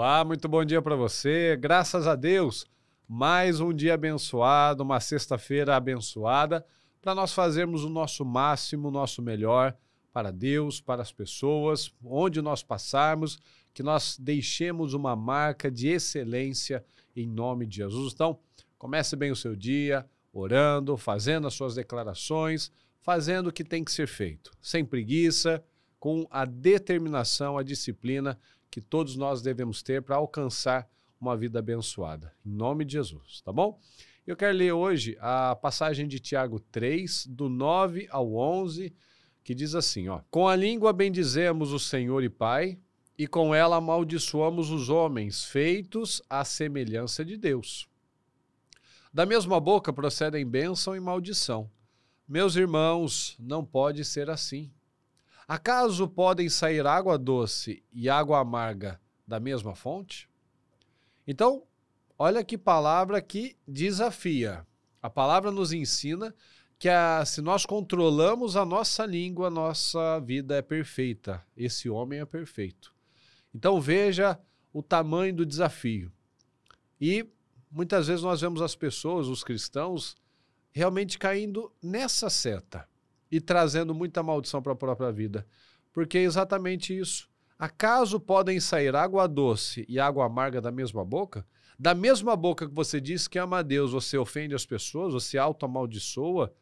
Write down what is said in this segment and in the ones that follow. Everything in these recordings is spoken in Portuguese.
Olá, muito bom dia para você. Graças a Deus, mais um dia abençoado, uma sexta-feira abençoada, para nós fazermos o nosso máximo, o nosso melhor para Deus, para as pessoas, onde nós passarmos, que nós deixemos uma marca de excelência em nome de Jesus. Então, comece bem o seu dia orando, fazendo as suas declarações, fazendo o que tem que ser feito, sem preguiça, com a determinação, a disciplina que todos nós devemos ter para alcançar uma vida abençoada. Em nome de Jesus, tá bom? Eu quero ler hoje a passagem de Tiago 3, do 9 ao 11, que diz assim, ó: Com a língua bendizemos o Senhor e Pai, e com ela amaldiçoamos os homens feitos à semelhança de Deus. Da mesma boca procedem bênção e maldição. Meus irmãos, não pode ser assim. Acaso podem sair água doce e água amarga da mesma fonte? Então, olha que palavra que desafia. A palavra nos ensina que a, se nós controlamos a nossa língua, nossa vida é perfeita. Esse homem é perfeito. Então veja o tamanho do desafio. E muitas vezes nós vemos as pessoas, os cristãos, realmente caindo nessa seta e trazendo muita maldição para a própria vida. Porque é exatamente isso. Acaso podem sair água doce e água amarga da mesma boca? Da mesma boca que você diz que ama a Deus, você ofende as pessoas, você auto-amaldiçoa,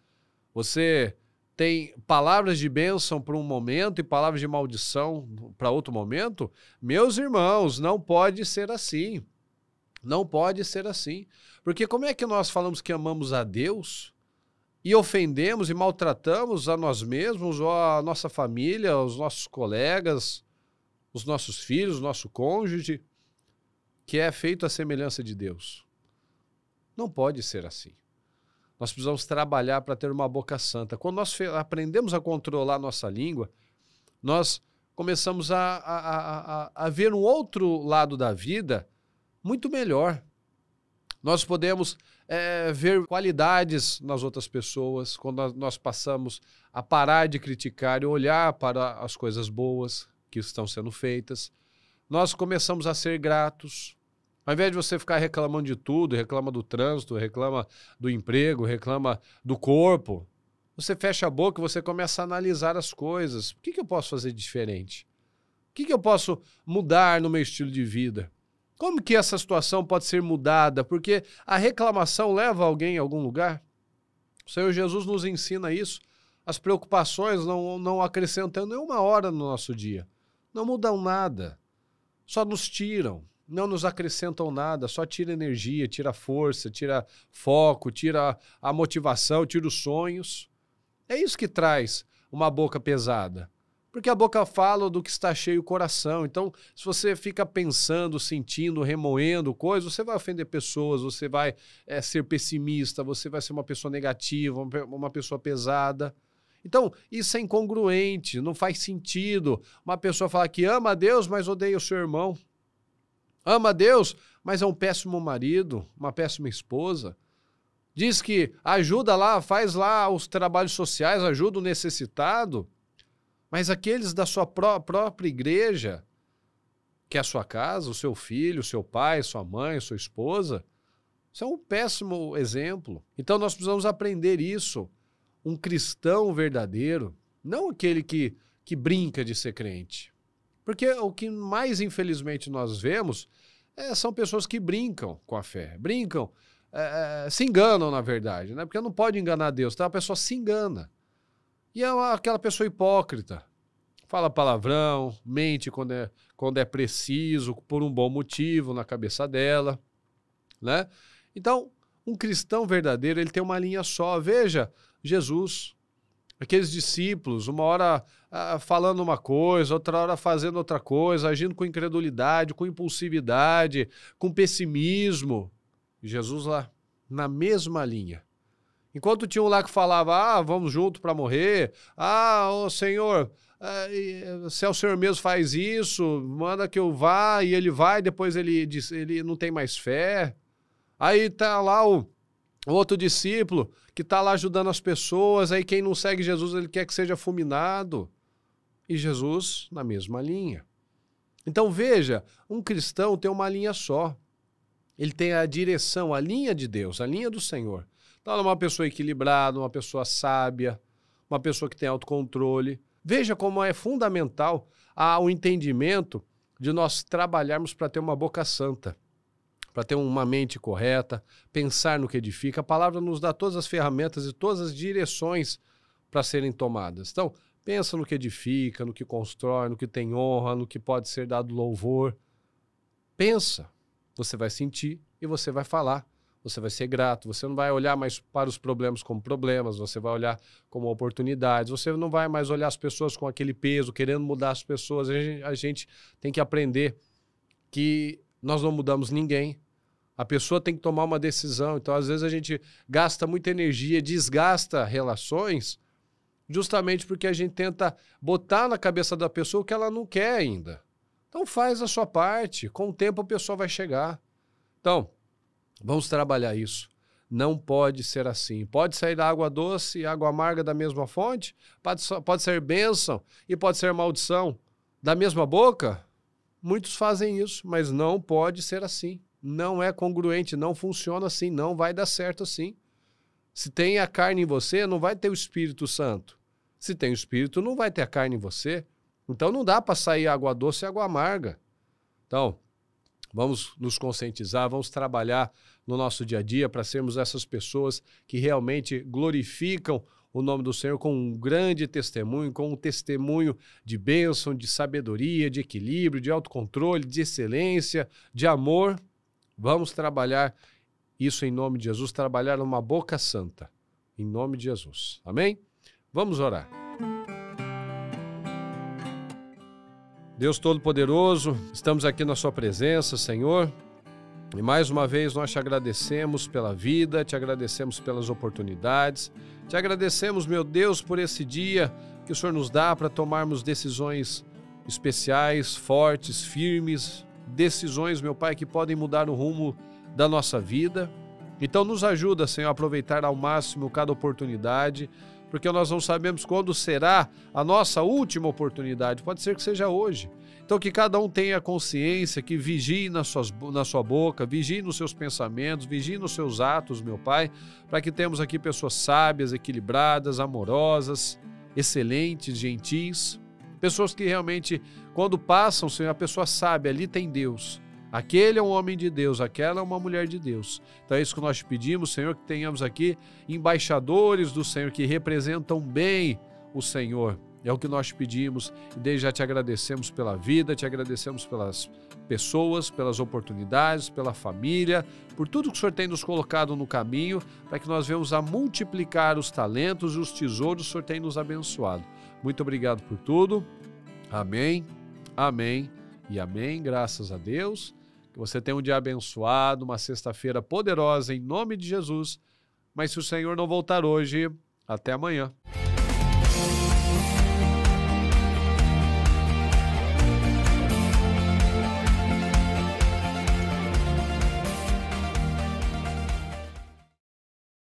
você tem palavras de bênção para um momento e palavras de maldição para outro momento? Meus irmãos, não pode ser assim. Não pode ser assim. Porque como é que nós falamos que amamos a Deus e ofendemos e maltratamos a nós mesmos, ou a nossa família, os nossos colegas, os nossos filhos, nosso cônjuge, que é feito à semelhança de Deus. Não pode ser assim. Nós precisamos trabalhar para ter uma boca santa. Quando nós aprendemos a controlar a nossa língua, nós começamos a, a, a, a ver um outro lado da vida muito melhor. Nós podemos é, ver qualidades nas outras pessoas quando nós passamos a parar de criticar e olhar para as coisas boas que estão sendo feitas. Nós começamos a ser gratos. Ao invés de você ficar reclamando de tudo, reclama do trânsito, reclama do emprego, reclama do corpo, você fecha a boca e você começa a analisar as coisas. O que, que eu posso fazer diferente? O que, que eu posso mudar no meu estilo de vida? Como que essa situação pode ser mudada? Porque a reclamação leva alguém a algum lugar? O Senhor Jesus nos ensina isso. As preocupações não, não acrescentam nenhuma hora no nosso dia. Não mudam nada. Só nos tiram. Não nos acrescentam nada. Só tira energia, tira força, tira foco, tira a motivação, tira os sonhos. É isso que traz uma boca pesada. Porque a boca fala do que está cheio o coração. Então, se você fica pensando, sentindo, remoendo coisas, você vai ofender pessoas, você vai é, ser pessimista, você vai ser uma pessoa negativa, uma pessoa pesada. Então, isso é incongruente, não faz sentido. Uma pessoa falar que ama a Deus, mas odeia o seu irmão. Ama a Deus, mas é um péssimo marido, uma péssima esposa. Diz que ajuda lá, faz lá os trabalhos sociais, ajuda o necessitado, mas aqueles da sua pró própria igreja, que é a sua casa, o seu filho, o seu pai, sua mãe, sua esposa, são um péssimo exemplo. Então nós precisamos aprender isso. Um cristão verdadeiro, não aquele que, que brinca de ser crente. Porque o que mais, infelizmente, nós vemos é, são pessoas que brincam com a fé, brincam, é, é se enganam, na verdade, né? Porque não pode enganar Deus, tá? A pessoa se engana. E é aquela pessoa hipócrita. Fala palavrão, mente quando é, quando é preciso, por um bom motivo na cabeça dela. Né? Então, um cristão verdadeiro, ele tem uma linha só. Veja, Jesus, aqueles discípulos, uma hora ah, falando uma coisa, outra hora fazendo outra coisa, agindo com incredulidade, com impulsividade, com pessimismo. Jesus lá, na mesma linha. Enquanto tinha um lá que falava, ah, vamos junto para morrer, ah, o senhor, eh, eh, se é o senhor mesmo faz isso, manda que eu vá, e ele vai, depois ele diz, ele não tem mais fé. Aí tá lá o, o outro discípulo que tá lá ajudando as pessoas, aí quem não segue Jesus, ele quer que seja fulminado. E Jesus na mesma linha. Então veja, um cristão tem uma linha só. Ele tem a direção, a linha de Deus, a linha do Senhor. Então, uma pessoa equilibrada, uma pessoa sábia, uma pessoa que tem autocontrole. Veja como é fundamental ah, o entendimento de nós trabalharmos para ter uma boca santa, para ter uma mente correta, pensar no que edifica. A palavra nos dá todas as ferramentas e todas as direções para serem tomadas. Então, pensa no que edifica, no que constrói, no que tem honra, no que pode ser dado louvor. Pensa, você vai sentir e você vai falar você vai ser grato, você não vai olhar mais para os problemas como problemas, você vai olhar como oportunidades, você não vai mais olhar as pessoas com aquele peso, querendo mudar as pessoas. A gente, a gente tem que aprender que nós não mudamos ninguém. A pessoa tem que tomar uma decisão. Então, às vezes, a gente gasta muita energia, desgasta relações, justamente porque a gente tenta botar na cabeça da pessoa o que ela não quer ainda. Então faz a sua parte, com o tempo a pessoa vai chegar. Então, Vamos trabalhar isso. Não pode ser assim. Pode sair da água doce e água amarga da mesma fonte? Pode, pode ser bênção e pode ser maldição da mesma boca? Muitos fazem isso, mas não pode ser assim. Não é congruente, não funciona assim, não vai dar certo assim. Se tem a carne em você, não vai ter o Espírito Santo. Se tem o Espírito, não vai ter a carne em você. Então não dá para sair água doce e água amarga. Então, Vamos nos conscientizar, vamos trabalhar no nosso dia a dia para sermos essas pessoas que realmente glorificam o nome do Senhor com um grande testemunho, com um testemunho de bênção, de sabedoria, de equilíbrio, de autocontrole, de excelência, de amor. Vamos trabalhar isso em nome de Jesus, trabalhar numa boca santa, em nome de Jesus. Amém? Vamos orar. Deus Todo-Poderoso, estamos aqui na Sua presença, Senhor. E mais uma vez nós te agradecemos pela vida, te agradecemos pelas oportunidades, te agradecemos, meu Deus, por esse dia que o Senhor nos dá para tomarmos decisões especiais, fortes, firmes, decisões, meu Pai, que podem mudar o rumo da nossa vida. Então nos ajuda, Senhor, a aproveitar ao máximo cada oportunidade porque nós não sabemos quando será a nossa última oportunidade. Pode ser que seja hoje. Então, que cada um tenha consciência, que vigie na, suas, na sua boca, vigie nos seus pensamentos, vigie nos seus atos, meu Pai, para que temos aqui pessoas sábias, equilibradas, amorosas, excelentes, gentis, pessoas que realmente, quando passam, Senhor, a pessoa sabe, ali tem Deus. Aquele é um homem de Deus, aquela é uma mulher de Deus. Então é isso que nós te pedimos, Senhor, que tenhamos aqui embaixadores do Senhor que representam bem o Senhor. É o que nós te pedimos e desde já te agradecemos pela vida, te agradecemos pelas pessoas, pelas oportunidades, pela família, por tudo que o Senhor tem nos colocado no caminho, para que nós venhamos a multiplicar os talentos e os tesouros que o Senhor tem nos abençoado. Muito obrigado por tudo. Amém. Amém e amém. Graças a Deus. Que você tenha um dia abençoado, uma sexta-feira poderosa em nome de Jesus. Mas se o Senhor não voltar hoje, até amanhã.